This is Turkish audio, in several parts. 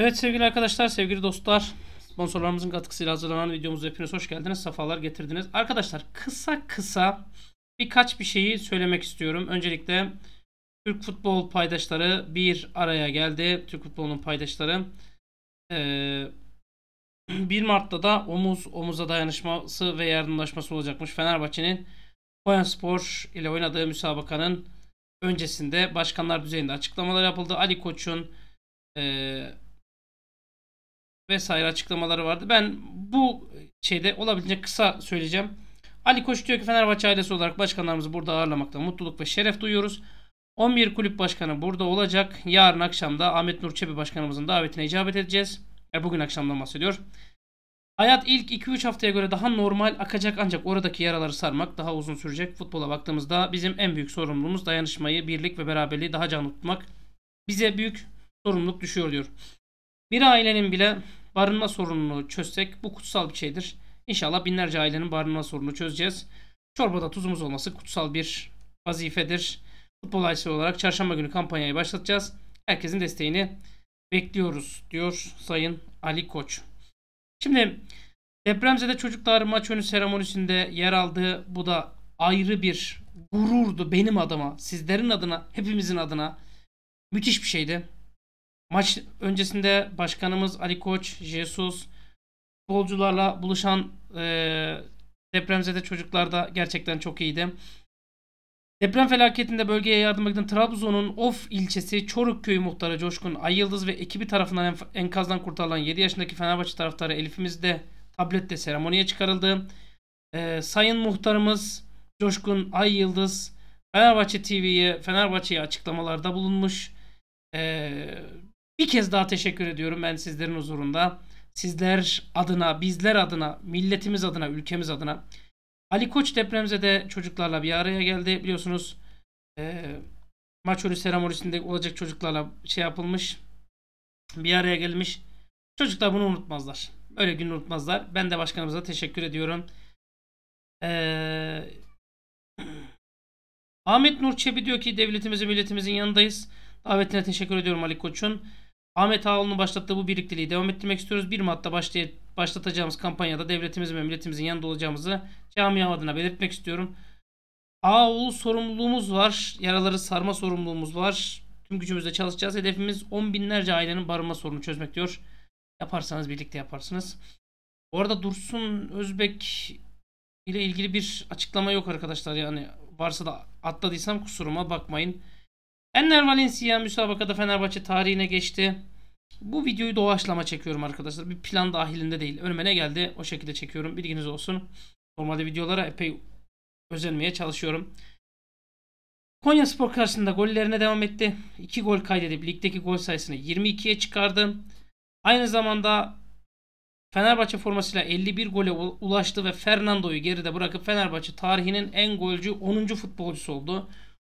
Evet sevgili arkadaşlar, sevgili dostlar. Sponsorlarımızın katkısıyla hazırlanan videomuzu hepiniz hoş geldiniz. Safalar getirdiniz. Arkadaşlar kısa kısa birkaç bir şeyi söylemek istiyorum. Öncelikle Türk futbol paydaşları bir araya geldi. Türk futbolunun paydaşları. Ee, 1 Mart'ta da omuz omuza dayanışması ve yardımlaşması olacakmış. Fenerbahçe'nin Spor ile oynadığı müsabakanın öncesinde başkanlar düzeyinde açıklamalar yapıldı. Ali Koç'un e, vesaire açıklamaları vardı. Ben bu şeyde olabildiğince kısa söyleyeceğim. Ali Koç diyor ki Fenerbahçe ailesi olarak başkanlarımızı burada ağırlamakta mutluluk ve şeref duyuyoruz. 11 kulüp başkanı burada olacak. Yarın akşam da Ahmet Nur Çebi başkanımızın davetine icabet edeceğiz. E bugün akşamdan bahsediyor. Hayat ilk 2-3 haftaya göre daha normal akacak ancak oradaki yaraları sarmak daha uzun sürecek. Futbola baktığımızda bizim en büyük sorumluluğumuz dayanışmayı, birlik ve beraberliği daha canlı tutmak. Bize büyük sorumluluk düşüyor diyor. Bir ailenin bile barınma sorununu çözsek bu kutsal bir şeydir. İnşallah binlerce ailenin barınma sorununu çözeceğiz. Çorbada tuzumuz olması kutsal bir vazifedir. Futbol ailesi olarak çarşamba günü kampanyayı başlatacağız. Herkesin desteğini bekliyoruz diyor Sayın Ali Koç. Şimdi depremzede çocuklar maç önü seremonisinde yer aldı. Bu da ayrı bir gururdu benim adıma, sizlerin adına, hepimizin adına. Müthiş bir şeydi. Maç öncesinde başkanımız Ali Koç, Jesus, futbolcularla buluşan e, depremzede çocuklar da gerçekten çok iyiydi. Deprem felaketinde bölgeye yardım eden Trabzon'un Of ilçesi Çoruk Köyü muhtarı Coşkun Ayıldız ve ekibi tarafından enkazdan kurtarılan 7 yaşındaki Fenerbahçe taraftarı Elif'imiz de tablette seremoniye çıkarıldı. Ee, Sayın Muhtarımız Coşkun Ayıldız, Fenerbahçe TV'ye Fenerbahçe'ye açıklamalarda bulunmuş. Ee, bir kez daha teşekkür ediyorum ben sizlerin huzurunda. Sizler adına, bizler adına, milletimiz adına, ülkemiz adına. Ali Koç depremize de çocuklarla bir araya geldi. Biliyorsunuz e, maç ölü olacak çocuklarla şey yapılmış. Bir araya gelmiş. Çocuklar bunu unutmazlar. Öyle gün unutmazlar. Ben de başkanımıza teşekkür ediyorum. Ee, Ahmet Nur Çebi diyor ki devletimizin milletimizin yanındayız. Davetine teşekkür ediyorum Ali Koç'un. Ahmet Ağaoğlu'nun başlattığı bu birlikteliği devam ettirmek istiyoruz. 1 Mart'ta başlay- başlatacağımız kampanyada devletimizin ve milletimizin yanında olacağımızı camia adına belirtmek istiyorum. Ağaoğlu sorumluluğumuz var. Yaraları sarma sorumluluğumuz var. Tüm gücümüzle çalışacağız. Hedefimiz on binlerce ailenin barınma sorunu çözmek diyor. Yaparsanız birlikte yaparsınız. Bu arada Dursun Özbek ile ilgili bir açıklama yok arkadaşlar. Yani varsa da atladıysam kusuruma bakmayın. Enner Valencia müsabakada Fenerbahçe tarihine geçti. Bu videoyu doğaçlama çekiyorum arkadaşlar. Bir plan dahilinde değil. Önüme ne geldi o şekilde çekiyorum. Bilginiz olsun. Normalde videolara epey özenmeye çalışıyorum. Konya Spor karşısında gollerine devam etti. 2 gol kaydedip ligdeki gol sayısını 22'ye çıkardı. Aynı zamanda Fenerbahçe formasıyla 51 gole ulaştı ve Fernando'yu geride bırakıp Fenerbahçe tarihinin en golcü 10. futbolcusu oldu.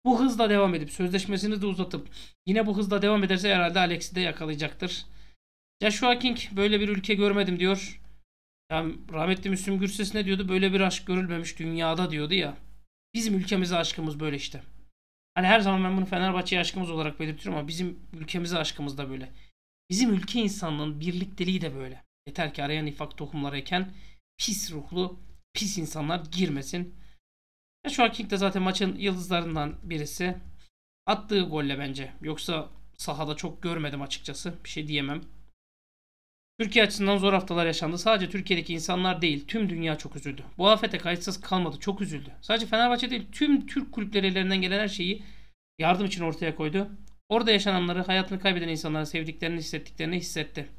Bu hızla devam edip sözleşmesini de uzatıp yine bu hızla devam ederse herhalde Alex'i de yakalayacaktır. Joshua King böyle bir ülke görmedim diyor. Yani rahmetli Müslüm Gürses ne diyordu? Böyle bir aşk görülmemiş dünyada diyordu ya. Bizim ülkemize aşkımız böyle işte. Hani her zaman ben bunu Fenerbahçe'ye aşkımız olarak belirtiyorum ama bizim ülkemize aşkımız da böyle. Bizim ülke insanlığının birlikteliği de böyle. Yeter ki arayan ifak tohumları eken pis ruhlu, pis insanlar girmesin. Ya şu an King de zaten maçın yıldızlarından birisi. Attığı golle bence. Yoksa sahada çok görmedim açıkçası. Bir şey diyemem. Türkiye açısından zor haftalar yaşandı. Sadece Türkiye'deki insanlar değil, tüm dünya çok üzüldü. Bu afete kayıtsız kalmadı, çok üzüldü. Sadece Fenerbahçe değil, tüm Türk kulüpleri ellerinden gelen her şeyi yardım için ortaya koydu. Orada yaşananları, hayatını kaybeden insanları sevdiklerini, hissettiklerini hissetti.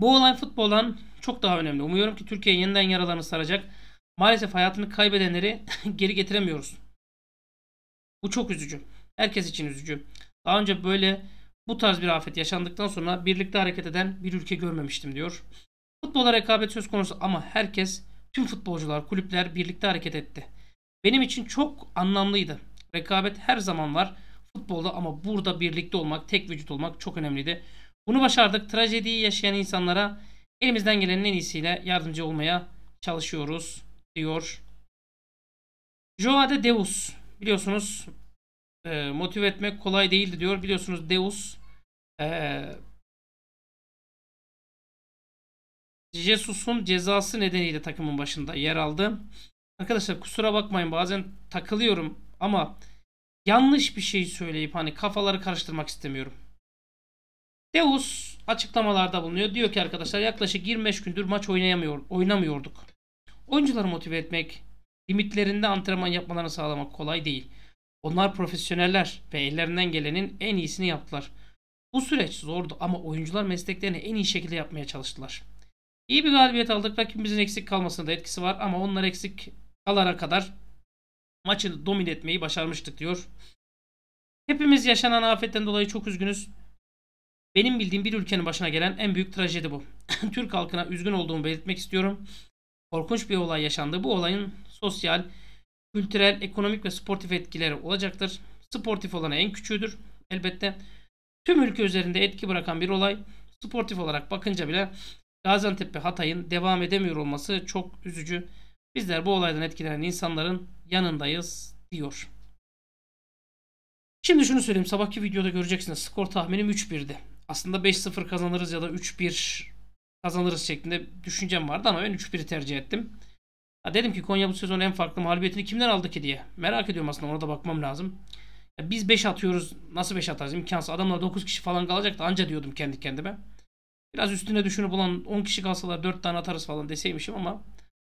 Bu olay futboldan çok daha önemli. Umuyorum ki Türkiye yeniden yaralarını saracak. Maalesef hayatını kaybedenleri geri getiremiyoruz. Bu çok üzücü. Herkes için üzücü. Daha önce böyle bu tarz bir afet yaşandıktan sonra birlikte hareket eden bir ülke görmemiştim diyor. Futbola rekabet söz konusu ama herkes, tüm futbolcular, kulüpler birlikte hareket etti. Benim için çok anlamlıydı. Rekabet her zaman var futbolda ama burada birlikte olmak, tek vücut olmak çok önemliydi. Bunu başardık. Trajediyi yaşayan insanlara elimizden gelenin en iyisiyle yardımcı olmaya çalışıyoruz diyor. Joade Deus. Biliyorsunuz e, motive etmek kolay değildi diyor. Biliyorsunuz Deus e, Jesus'un cezası nedeniyle takımın başında yer aldı. Arkadaşlar kusura bakmayın bazen takılıyorum ama yanlış bir şey söyleyip hani kafaları karıştırmak istemiyorum. Deus açıklamalarda bulunuyor. Diyor ki arkadaşlar yaklaşık 25 gündür maç oynayamıyor, oynamıyorduk. Oyuncuları motive etmek, limitlerinde antrenman yapmalarını sağlamak kolay değil. Onlar profesyoneller ve ellerinden gelenin en iyisini yaptılar. Bu süreç zordu ama oyuncular mesleklerini en iyi şekilde yapmaya çalıştılar. İyi bir galibiyet aldık. Rakibimizin eksik kalmasında etkisi var ama onlar eksik kalana kadar maçı domine etmeyi başarmıştık diyor. Hepimiz yaşanan afetten dolayı çok üzgünüz. Benim bildiğim bir ülkenin başına gelen en büyük trajedi bu. Türk halkına üzgün olduğumu belirtmek istiyorum korkunç bir olay yaşandı. Bu olayın sosyal, kültürel, ekonomik ve sportif etkileri olacaktır. Sportif olanı en küçüğüdür elbette. Tüm ülke üzerinde etki bırakan bir olay. Sportif olarak bakınca bile Gaziantep ve Hatay'ın devam edemiyor olması çok üzücü. Bizler bu olaydan etkilenen insanların yanındayız diyor. Şimdi şunu söyleyeyim. Sabahki videoda göreceksiniz. Skor tahminim 3-1'di. Aslında 5-0 kazanırız ya da 3-1 kazanırız şeklinde düşüncem vardı ama ben 3-1'i tercih ettim. Ya dedim ki Konya bu sezon en farklı mağlubiyetini kimden aldı ki diye. Merak ediyorum aslında ona da bakmam lazım. Ya biz 5 atıyoruz. Nasıl 5 atarız? İmkansız. Adamlar 9 kişi falan kalacaktı. Anca diyordum kendi kendime. Biraz üstüne düşünüp bulan 10 kişi kalsalar 4 tane atarız falan deseymişim ama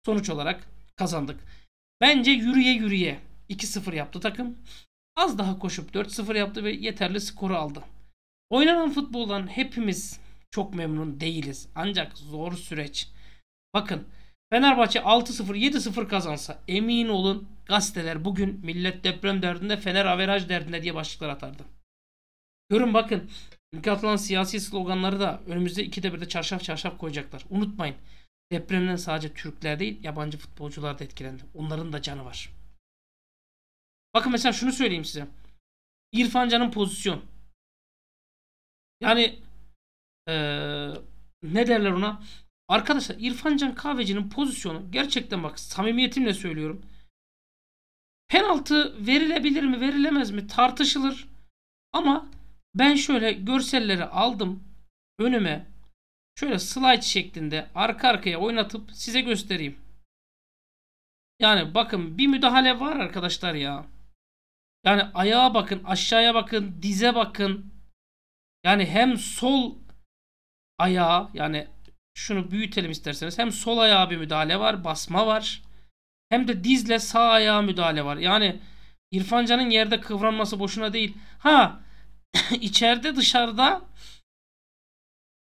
sonuç olarak kazandık. Bence yürüye yürüye 2-0 yaptı takım. Az daha koşup 4-0 yaptı ve yeterli skoru aldı. Oynanan futboldan hepimiz çok memnun değiliz. Ancak zor süreç. Bakın Fenerbahçe 6-0 7-0 kazansa emin olun gazeteler bugün millet deprem derdinde Fener averaj derdinde diye başlıklar atardı. Görün bakın ülke atılan siyasi sloganları da önümüzde iki de bir de çarşaf çarşaf koyacaklar. Unutmayın depremden sadece Türkler değil yabancı futbolcular da etkilendi. Onların da canı var. Bakın mesela şunu söyleyeyim size. İrfan Can'ın pozisyon. Yani ee, ne derler ona? Arkadaşlar İrfancan Kahveci'nin pozisyonu gerçekten bak samimiyetimle söylüyorum. Penaltı verilebilir mi verilemez mi tartışılır. Ama ben şöyle görselleri aldım önüme. Şöyle slide şeklinde arka arkaya oynatıp size göstereyim. Yani bakın bir müdahale var arkadaşlar ya. Yani ayağa bakın, aşağıya bakın, dize bakın. Yani hem sol ayağı yani şunu büyütelim isterseniz. Hem sol ayağa bir müdahale var, basma var. Hem de dizle sağ ayağa müdahale var. Yani İrfancan'ın yerde kıvranması boşuna değil. Ha içeride dışarıda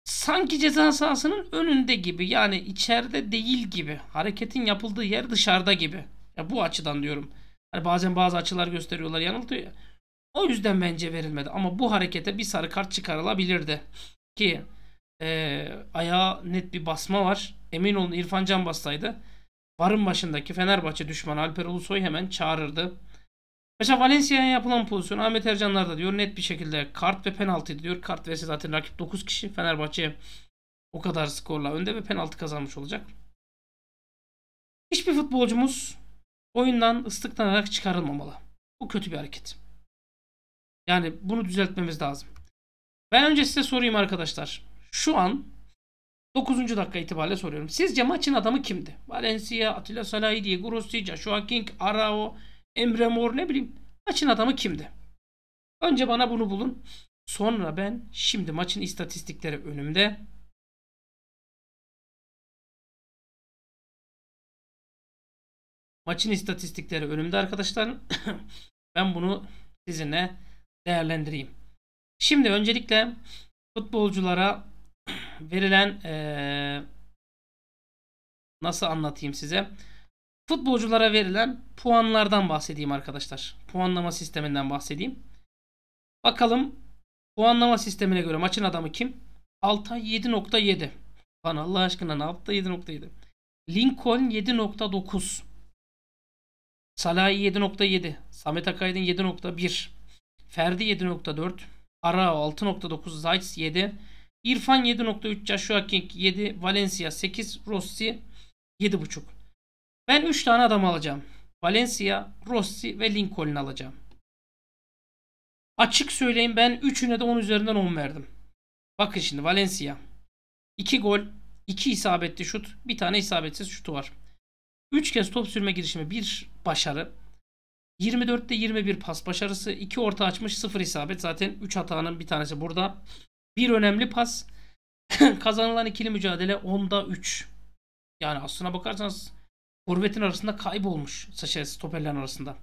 sanki ceza sahasının önünde gibi yani içeride değil gibi hareketin yapıldığı yer dışarıda gibi ya bu açıdan diyorum hani bazen bazı açılar gösteriyorlar yanıltıyor ya o yüzden bence verilmedi ama bu harekete bir sarı kart çıkarılabilirdi ki e, ayağa net bir basma var. Emin olun İrfan Can bassaydı varın başındaki Fenerbahçe düşmanı Alper Ulusoy hemen çağırırdı. Mesela Valencia'ya yapılan pozisyon Ahmet Ercanlar da diyor net bir şekilde kart ve penaltıydı diyor. Kart verse zaten rakip 9 kişi Fenerbahçe o kadar skorla önde ve penaltı kazanmış olacak. Hiçbir futbolcumuz oyundan ıslıklanarak çıkarılmamalı. Bu kötü bir hareket. Yani bunu düzeltmemiz lazım. Ben önce size sorayım arkadaşlar. Şu an 9. dakika itibariyle soruyorum. Sizce maçın adamı kimdi? Valencia, Atilla Salahi, Diego Rossi, Joshua King, Arao, Emre Mor ne bileyim. Maçın adamı kimdi? Önce bana bunu bulun. Sonra ben şimdi maçın istatistikleri önümde. Maçın istatistikleri önümde arkadaşlar. ben bunu sizinle değerlendireyim. Şimdi öncelikle futbolculara verilen ee, nasıl anlatayım size? Futbolculara verilen puanlardan bahsedeyim arkadaşlar. Puanlama sisteminden bahsedeyim. Bakalım puanlama sistemine göre maçın adamı kim? Altay 7.7. Lan Allah aşkına ne Altay 7.7. Lincoln 7.9. Salahi 7.7. Samet Akaydın 7.1. Ferdi 7.4. Arao 6.9. Zayt 7. İrfan 7.3 Joshua King 7. Valencia 8. Rossi 7.5. Ben 3 tane adam alacağım. Valencia, Rossi ve Lincoln alacağım. Açık söyleyeyim ben 3'üne de 10 üzerinden 10 verdim. Bakın şimdi Valencia. 2 gol, 2 isabetli şut, bir tane isabetsiz şutu var. 3 kez top sürme girişimi bir başarı. 24'te 21 pas başarısı, 2 orta açmış, 0 isabet. Zaten 3 hatanın bir tanesi burada. Bir önemli pas. Kazanılan ikili mücadele 10'da 3. Yani aslına bakarsanız forvetin arasında kaybolmuş şey, stoperlerin arasında.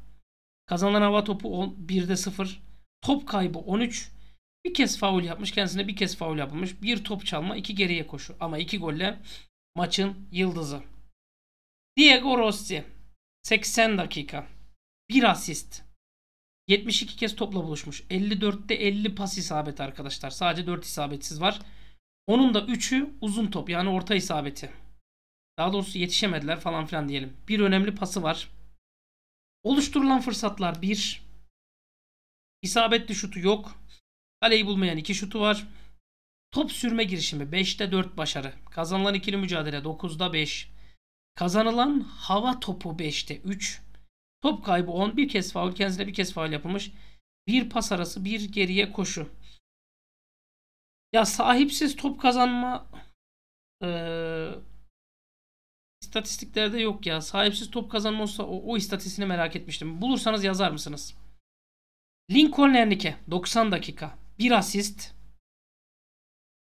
Kazanılan hava topu 10, 1'de 0. Top kaybı 13. Bir kez faul yapmış. Kendisine bir kez faul yapılmış. Bir top çalma, iki geriye koşu. Ama iki golle maçın yıldızı. Diego Rossi 80 dakika. Bir asist. 72 kez topla buluşmuş. 54'te 50 pas isabet arkadaşlar. Sadece 4 isabetsiz var. Onun da 3'ü uzun top yani orta isabeti. Daha doğrusu yetişemediler falan filan diyelim. Bir önemli pası var. Oluşturulan fırsatlar 1. İsabetli şutu yok. Kaleyi bulmayan 2 şutu var. Top sürme girişimi 5'te 4 başarı. Kazanılan ikili mücadele 9'da 5. Kazanılan hava topu 5'te 3. Top kaybı 10. Bir kez faul. Kendisine bir kez faul yapılmış. Bir pas arası. Bir geriye koşu. Ya sahipsiz top kazanma ee, istatistiklerde yok ya. Sahipsiz top kazanma olsa o, o istatistiğini merak etmiştim. Bulursanız yazar mısınız? Lincoln Enrique 90 dakika. bir asist.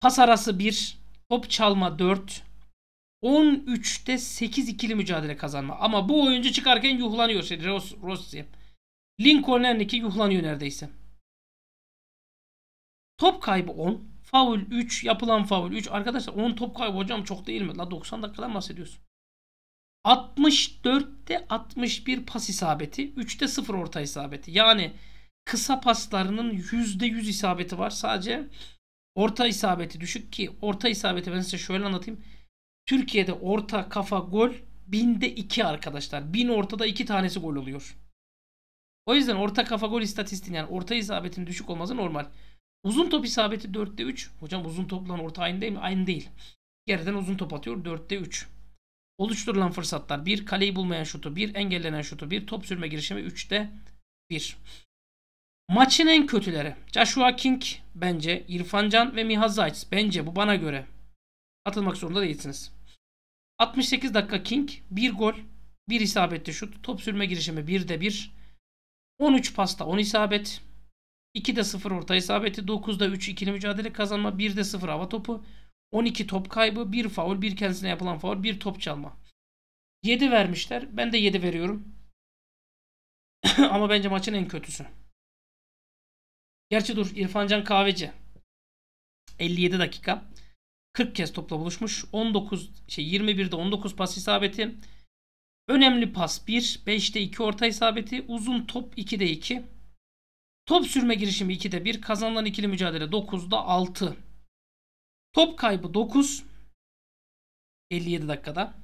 Pas arası 1. Top çalma 4. 13'te 8 ikili mücadele kazanma. Ama bu oyuncu çıkarken yuhlanıyor. Şey, Ross, Rossi. Lincoln Henrique yuhlanıyor neredeyse. Top kaybı 10. Faul 3. Yapılan faul 3. Arkadaşlar 10 top kaybı hocam çok değil mi? La 90 dakikadan bahsediyorsun. 64'te 61 pas isabeti. 3'te 0 orta isabeti. Yani kısa paslarının %100 isabeti var. Sadece orta isabeti düşük ki orta isabeti ben size şöyle anlatayım. Türkiye'de orta kafa gol binde iki arkadaşlar. Bin ortada iki tanesi gol oluyor. O yüzden orta kafa gol istatistiğin yani orta isabetin düşük olması normal. Uzun top isabeti 4'te 3. Hocam uzun topla orta aynı değil mi? Aynı değil. Geriden uzun top atıyor 4'te 3. Oluşturulan fırsatlar 1. Kaleyi bulmayan şutu 1. Engellenen şutu 1. Top sürme girişimi 3'te 1. Maçın en kötüleri. Joshua King bence. İrfan Can ve Mihaz Zayt. Bence bu bana göre. Atılmak zorunda değilsiniz. 68 dakika King. 1 gol. 1 isabetli şut. Top sürme girişimi 1'de 1. 13 pasta 10 isabet. 2'de 0 orta isabeti. 9'da 3 ikili mücadele kazanma. 1'de 0 hava topu. 12 top kaybı. 1 faul. 1 kendisine yapılan faul. 1 top çalma. 7 vermişler. Ben de 7 veriyorum. Ama bence maçın en kötüsü. Gerçi dur İrfancan Kahveci. 57 dakika. 40 kez topla buluşmuş. 19 şey 21'de 19 pas isabeti. Önemli pas 1, 5'te 2 orta isabeti, uzun top 2'de 2. Top sürme girişimi 2'de 1, kazanılan ikili mücadele 9'da 6. Top kaybı 9 57 dakikada.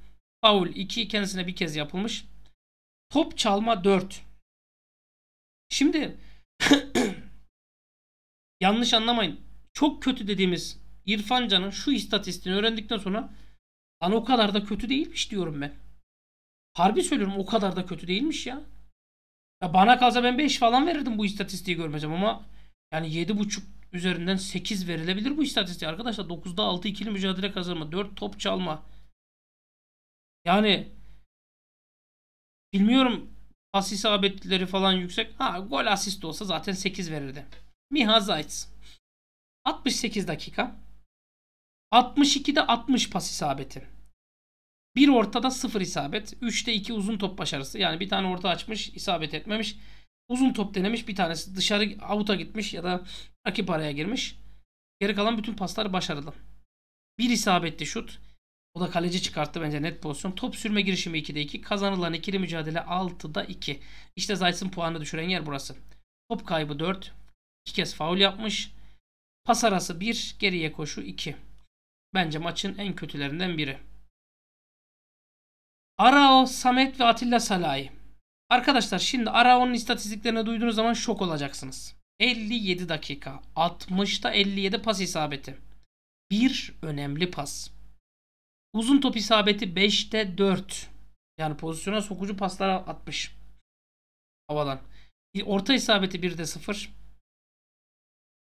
Faul 2 kendisine bir kez yapılmış. Top çalma 4. Şimdi yanlış anlamayın. Çok kötü dediğimiz İrfan Can'ın şu istatistiğini öğrendikten sonra lan o kadar da kötü değilmiş diyorum ben. Harbi söylüyorum o kadar da kötü değilmiş ya. ya bana kalsa ben 5 falan verirdim bu istatistiği görmeyeceğim ama yani 7.5 üzerinden 8 verilebilir bu istatistiği arkadaşlar. 9'da 6 ikili mücadele kazanma, 4 top çalma. Yani bilmiyorum pas isabetleri falan yüksek. Ha gol asist olsa zaten 8 verirdi. Miha Zayt. 68 dakika. 62'de 60 pas isabeti. Bir ortada sıfır isabet. 3'te 2 uzun top başarısı. Yani bir tane orta açmış isabet etmemiş. Uzun top denemiş bir tanesi dışarı avuta gitmiş ya da rakip araya girmiş. Geri kalan bütün paslar başarılı. Bir isabetli şut. O da kaleci çıkarttı bence net pozisyon. Top sürme girişimi 2'de 2. Kazanılan ikili mücadele 6'da 2. İşte Zayt'sın puanını düşüren yer burası. Top kaybı 4. 2 kez faul yapmış. Pas arası 1. Geriye koşu 2. Bence maçın en kötülerinden biri. Arao, Samet ve Atilla Salai. Arkadaşlar şimdi Arao'nun istatistiklerini duyduğunuz zaman şok olacaksınız. 57 dakika. 60'ta 57 pas isabeti. Bir önemli pas. Uzun top isabeti 5'te 4. Yani pozisyona sokucu paslar atmış. Havadan. Orta isabeti 1'de 0.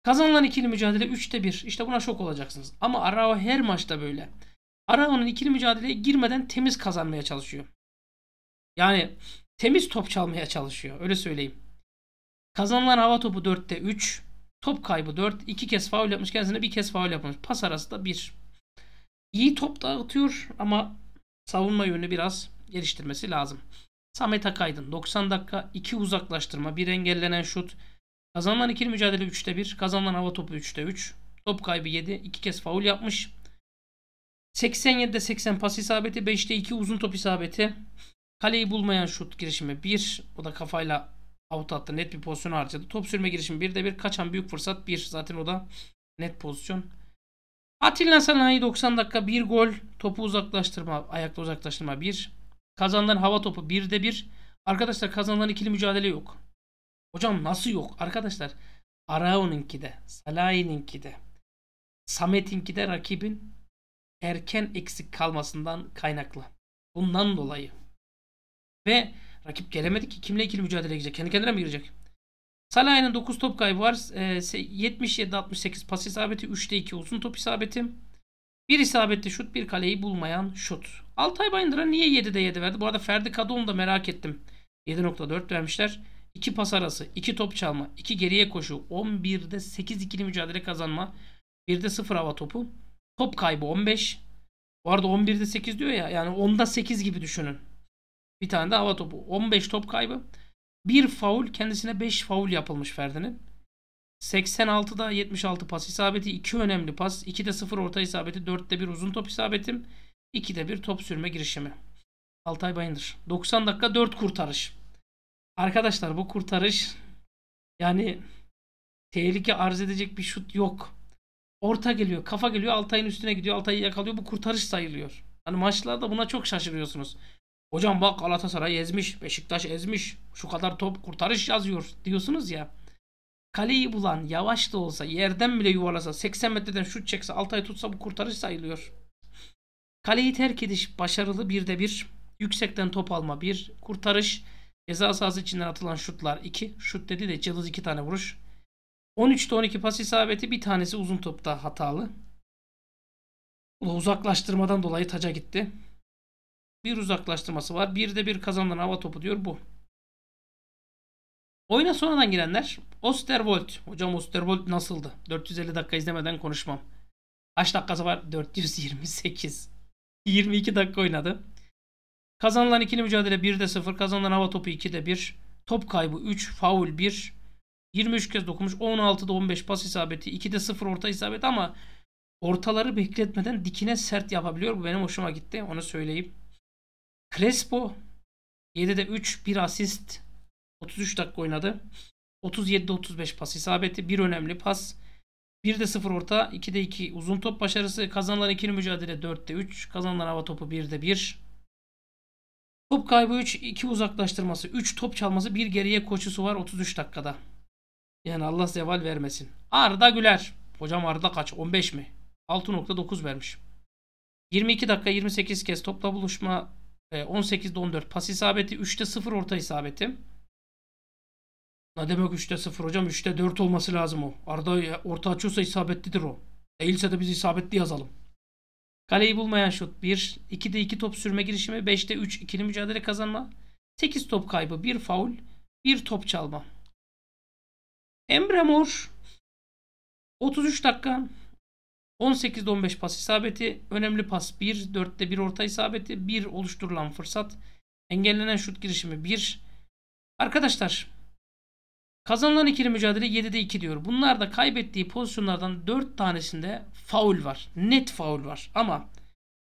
Kazanılan ikili mücadele 3'te 1. İşte buna şok olacaksınız. Ama Arao her maçta böyle. Arao'nun ikili mücadeleye girmeden temiz kazanmaya çalışıyor. Yani temiz top çalmaya çalışıyor. Öyle söyleyeyim. Kazanılan hava topu 4'te 3. Top kaybı 4. 2 kez faul yapmış kendisine bir kez faul yapmış. Pas arası da 1. İyi top dağıtıyor ama savunma yönünü biraz geliştirmesi lazım. Samet Akaydın 90 dakika 2 uzaklaştırma 1 engellenen şut Kazanılan ikili mücadele 3'te 1. Kazanılan hava topu 3'te 3. Top kaybı 7. 2 kez faul yapmış. 87'de 80 pas isabeti. 5'te 2 uzun top isabeti. Kaleyi bulmayan şut girişimi 1. O da kafayla out attı. Net bir pozisyon harcadı. Top sürme girişimi 1'de 1. Kaçan büyük fırsat 1. Zaten o da net pozisyon. Atilla Sanayi 90 dakika 1 gol. Topu uzaklaştırma, ayakta uzaklaştırma 1. kazandan hava topu 1'de 1. Arkadaşlar kazanılan ikili mücadele yok. Hocam nasıl yok? Arkadaşlar Arao'nunki de, Salahi'ninki de, Samet'inki de rakibin erken eksik kalmasından kaynaklı. Bundan dolayı. Ve rakip gelemedi ki kimle ikili mücadele edecek? Kendi kendine mi girecek? Salah'ın 9 top kaybı var. 77-68 ee, pas isabeti, 3'te 2 olsun. top isabeti. Bir isabetli şut, bir kaleyi bulmayan şut. Altay Bayındır'a niye 7'de 7 verdi? Bu arada Ferdi Kadıoğlu'nu da merak ettim. 7.4 vermişler. 2 pas arası, 2 top çalma, 2 geriye koşu, 11'de 8 ikili mücadele kazanma, 1'de 0 hava topu, top kaybı 15. Bu arada 11'de 8 diyor ya yani 10'da 8 gibi düşünün. Bir tane de hava topu. 15 top kaybı. 1 faul kendisine 5 faul yapılmış Ferdi'nin. 86'da 76 pas isabeti, 2 önemli pas, 2'de 0 orta isabeti, 4'te 1 uzun top isabeti, 2'de 1 top sürme girişimi. Altay Bayındır. 90 dakika 4 kurtarış. Arkadaşlar bu kurtarış yani tehlike arz edecek bir şut yok. Orta geliyor, kafa geliyor, Altay'ın üstüne gidiyor, Altay'ı yakalıyor. Bu kurtarış sayılıyor. Hani maçlarda buna çok şaşırıyorsunuz. Hocam bak Galatasaray ezmiş, Beşiktaş ezmiş. Şu kadar top kurtarış yazıyor diyorsunuz ya. Kaleyi bulan yavaş da olsa yerden bile yuvarlasa 80 metreden şut çekse Altay tutsa bu kurtarış sayılıyor. Kaleyi terk ediş başarılı bir de bir. Yüksekten top alma bir. Kurtarış Ceza sahası içinden atılan şutlar 2. Şut dedi de cılız 2 tane vuruş. 13'te 12 pas isabeti bir tanesi uzun topta hatalı. Bu uzaklaştırmadan dolayı taca gitti. Bir uzaklaştırması var. Bir de bir kazanılan hava topu diyor bu. Oyuna sonradan girenler Osterwold. Hocam Osterwold nasıldı? 450 dakika izlemeden konuşmam. Kaç dakikası var? 428. 22 dakika oynadı. Kazanılan ikili mücadele 1'de 0. Kazanılan hava topu 2'de 1. Top kaybı 3. Faul 1. 23 kez dokunmuş. 16'da 15 pas isabeti. 2'de 0 orta isabeti ama ortaları bekletmeden dikine sert yapabiliyor. Bu benim hoşuma gitti. Onu söyleyeyim. Crespo 7'de 3. 1 asist. 33 dakika oynadı. 37'de 35 pas isabeti. Bir önemli pas. 1'de 0 orta. 2'de 2 uzun top başarısı. Kazanılan ikili mücadele 4'te 3. Kazanılan hava topu 1'de 1. Top kaybı 3, 2 uzaklaştırması, 3 top çalması, 1 geriye koşusu var 33 dakikada. Yani Allah zeval vermesin. Arda Güler. Hocam Arda kaç? 15 mi? 6.9 vermiş. 22 dakika 28 kez topla buluşma 18'de e, 14 pas isabeti 3'te 0 orta isabeti. Ne demek 3'te 0 hocam 3'te 4 olması lazım o. Arda orta açıyorsa isabetlidir o. Değilse de biz isabetli yazalım. Kaleyi bulmayan şut 1. 2'de 2 top sürme girişimi. 5'te 3 ikili mücadele kazanma. 8 top kaybı. 1 faul. 1 top çalma. Emre Mor 33 dakika 18'de 15 pas isabeti. Önemli pas 1. 4'te 1 orta isabeti. 1 oluşturulan fırsat. Engellenen şut girişimi 1. Arkadaşlar Kazanılan ikili mücadele 7'de 2 diyor. Bunlar da kaybettiği pozisyonlardan 4 tanesinde faul var. Net faul var. Ama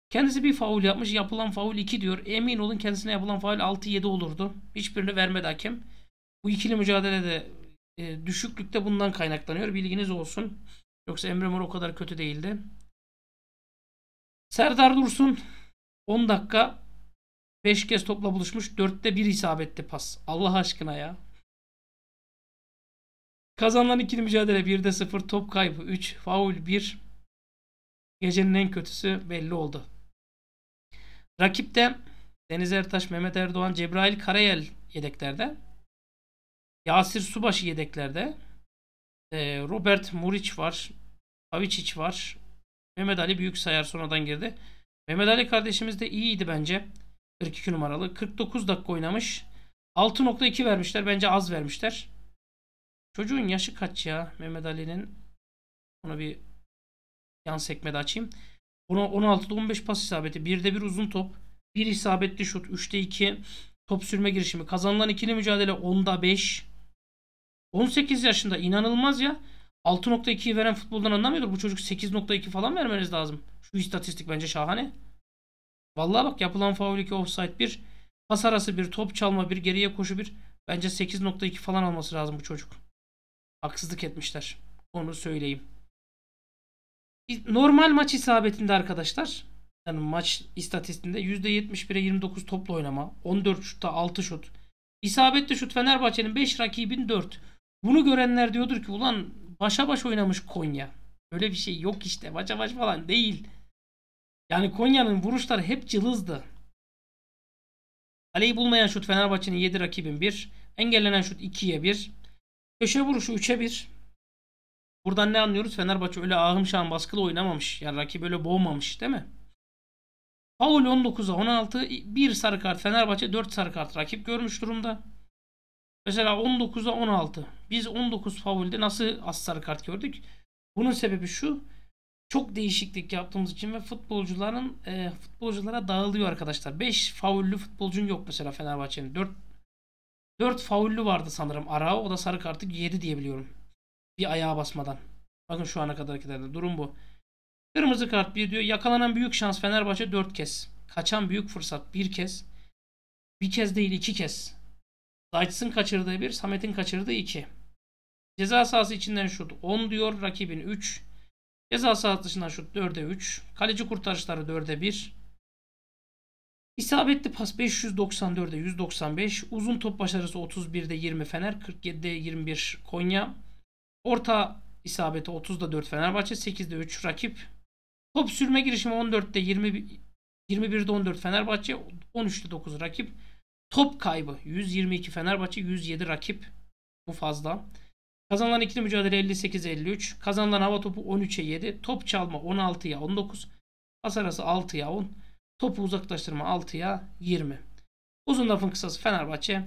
kendisi bir faul yapmış. Yapılan faul 2 diyor. Emin olun kendisine yapılan faul 6-7 olurdu. Hiçbirini vermedi hakem. Bu ikili mücadelede e, düşüklükte bundan kaynaklanıyor. Bilginiz olsun. Yoksa Emre Mor o kadar kötü değildi. Serdar Dursun 10 dakika 5 kez topla buluşmuş. 4'te 1 isabetli pas. Allah aşkına ya. Kazanan ikili mücadele 1'de 0, top kaybı 3, faul 1. Gecenin en kötüsü belli oldu. Rakipte Deniz Ertaş, Mehmet Erdoğan, Cebrail Karayel yedeklerde. Yasir Subaşı yedeklerde. Ee, Robert Muriç var. Avicic var. Mehmet Ali sayar sonradan girdi. Mehmet Ali kardeşimiz de iyiydi bence. 42 numaralı. 49 dakika oynamış. 6.2 vermişler. Bence az vermişler. Çocuğun yaşı kaç ya Mehmet Ali'nin? Onu bir yan sekmede açayım. Buna 16'da 15 pas isabeti. 1'de 1 uzun top. 1 isabetli şut. 3'te 2 top sürme girişimi. Kazanılan ikili mücadele 10'da 5. 18 yaşında inanılmaz ya. 6.2'yi veren futboldan anlamıyordur. Bu çocuk 8.2 falan vermeniz lazım. Şu istatistik bence şahane. Vallahi bak yapılan faul 2 offside 1. Pas arası 1, top çalma 1, geriye koşu 1. Bence 8.2 falan alması lazım bu çocuk haksızlık etmişler. Onu söyleyeyim. Normal maç isabetinde arkadaşlar yani maç istatistiğinde %71'e 29 toplu oynama, 14 şutta 6 şut. İsabetli şut Fenerbahçe'nin 5 rakibin 4. Bunu görenler diyordur ki ulan başa baş oynamış Konya. Öyle bir şey yok işte. Başa baş falan değil. Yani Konya'nın vuruşları hep cılızdı. Kaleyi bulmayan şut Fenerbahçe'nin 7 rakibin 1. Engellenen şut 2'ye 1. Köşe vuruşu 3'e 1. Buradan ne anlıyoruz? Fenerbahçe öyle ahım şahım baskılı oynamamış. Yani rakip öyle boğmamış değil mi? Paul 19'a 16. 1 sarı kart Fenerbahçe 4 sarı kart rakip görmüş durumda. Mesela 19'a 16. Biz 19 faulde nasıl az sarı kart gördük? Bunun sebebi şu. Çok değişiklik yaptığımız için ve futbolcuların e, futbolculara dağılıyor arkadaşlar. 5 faullü futbolcun yok mesela Fenerbahçe'nin. 4 4 faullü vardı sanırım Arao. O da sarı kartı yedi diye biliyorum. Bir ayağa basmadan. Bakın şu ana kadarkilerde durum bu. Kırmızı kart bir diyor. Yakalanan büyük şans Fenerbahçe 4 kez. Kaçan büyük fırsat bir kez. Bir kez değil iki kez. Zayt'sın kaçırdığı bir, Samet'in kaçırdığı iki. Ceza sahası içinden şut 10 diyor. Rakibin 3. Ceza sahası dışından şut 4'e 3. Kaleci kurtarışları 4'e 1. İsabetli pas 594'e 195. Uzun top başarısı 31'de 20 Fener. 47'de 21 Konya. Orta isabeti 30'da 4 Fenerbahçe. 8'de 3 rakip. Top sürme girişimi 14'te 20, 21'de 14 Fenerbahçe. 13'te 9 rakip. Top kaybı 122 Fenerbahçe. 107 rakip. Bu fazla. Kazanılan ikili mücadele 58-53. Kazanılan hava topu 13'e 7. Top çalma 16'ya 19. Pas arası 6'ya 10. Topu uzaklaştırma 6'ya 20. Uzun lafın kısası Fenerbahçe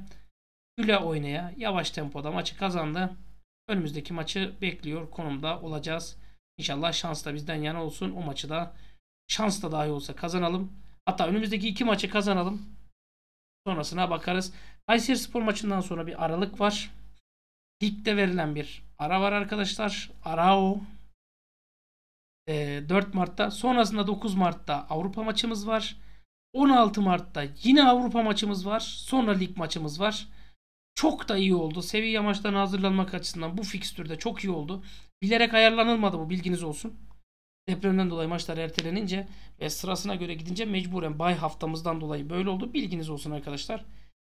güle oynaya yavaş tempoda maçı kazandı. Önümüzdeki maçı bekliyor konumda olacağız. İnşallah şans da bizden yana olsun. O maçı da şans da dahi olsa kazanalım. Hatta önümüzdeki iki maçı kazanalım. Sonrasına bakarız. Kayseri Spor maçından sonra bir aralık var. Ligde verilen bir ara var arkadaşlar. Ara o. 4 ee, Mart'ta. Sonrasında 9 Mart'ta Avrupa maçımız var. 16 Mart'ta yine Avrupa maçımız var. Sonra lig maçımız var. Çok da iyi oldu. Seviye maçlarına hazırlanmak açısından bu fikstürde çok iyi oldu. Bilerek ayarlanılmadı bu bilginiz olsun. Depremden dolayı maçlar ertelenince ve sırasına göre gidince mecburen bay haftamızdan dolayı böyle oldu. Bilginiz olsun arkadaşlar.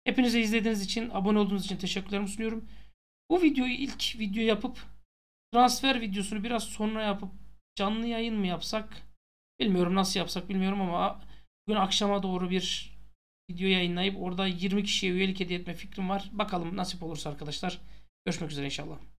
Hepinize izlediğiniz için, abone olduğunuz için teşekkürlerimi sunuyorum. Bu videoyu ilk video yapıp transfer videosunu biraz sonra yapıp canlı yayın mı yapsak? Bilmiyorum nasıl yapsak bilmiyorum ama bugün akşama doğru bir video yayınlayıp orada 20 kişiye üyelik hediye etme fikrim var. Bakalım nasip olursa arkadaşlar. Görüşmek üzere inşallah.